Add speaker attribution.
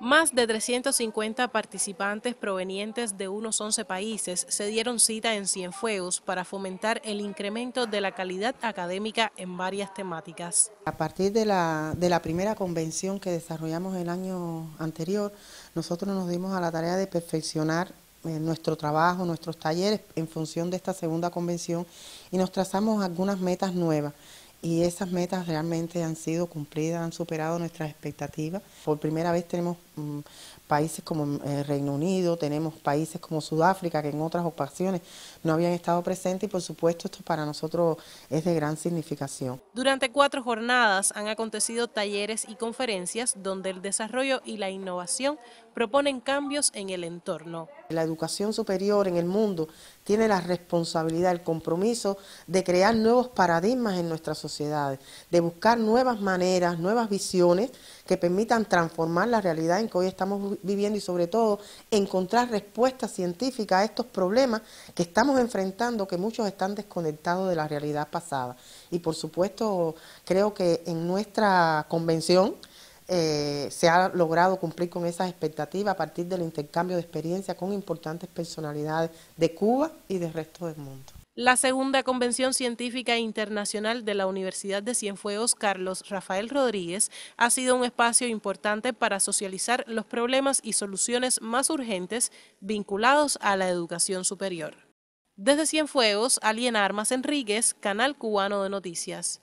Speaker 1: Más de 350 participantes provenientes de unos 11 países se dieron cita en Cienfuegos para fomentar el incremento de la calidad académica en varias temáticas.
Speaker 2: A partir de la, de la primera convención que desarrollamos el año anterior, nosotros nos dimos a la tarea de perfeccionar eh, nuestro trabajo, nuestros talleres en función de esta segunda convención y nos trazamos algunas metas nuevas y esas metas realmente han sido cumplidas, han superado nuestras expectativas. Por primera vez tenemos mm, países como el eh, Reino Unido, tenemos países como Sudáfrica que en otras ocasiones no habían estado presentes y por supuesto esto para nosotros es de gran significación.
Speaker 1: Durante cuatro jornadas han acontecido talleres y conferencias donde el desarrollo y la innovación proponen cambios en el entorno.
Speaker 2: La educación superior en el mundo tiene la responsabilidad, el compromiso de crear nuevos paradigmas en nuestras sociedades, de buscar nuevas maneras, nuevas visiones que permitan transformar la realidad en que hoy estamos viviendo y sobre todo encontrar respuestas científicas a estos problemas que estamos enfrentando, que muchos están desconectados de la realidad pasada. Y por supuesto, creo que en nuestra convención, eh, se ha logrado cumplir con esas expectativas a partir del intercambio de experiencias con importantes personalidades de Cuba y del resto del mundo.
Speaker 1: La segunda Convención Científica Internacional de la Universidad de Cienfuegos, Carlos Rafael Rodríguez, ha sido un espacio importante para socializar los problemas y soluciones más urgentes vinculados a la educación superior. Desde Cienfuegos, Alien Armas Enríguez, Canal Cubano de Noticias.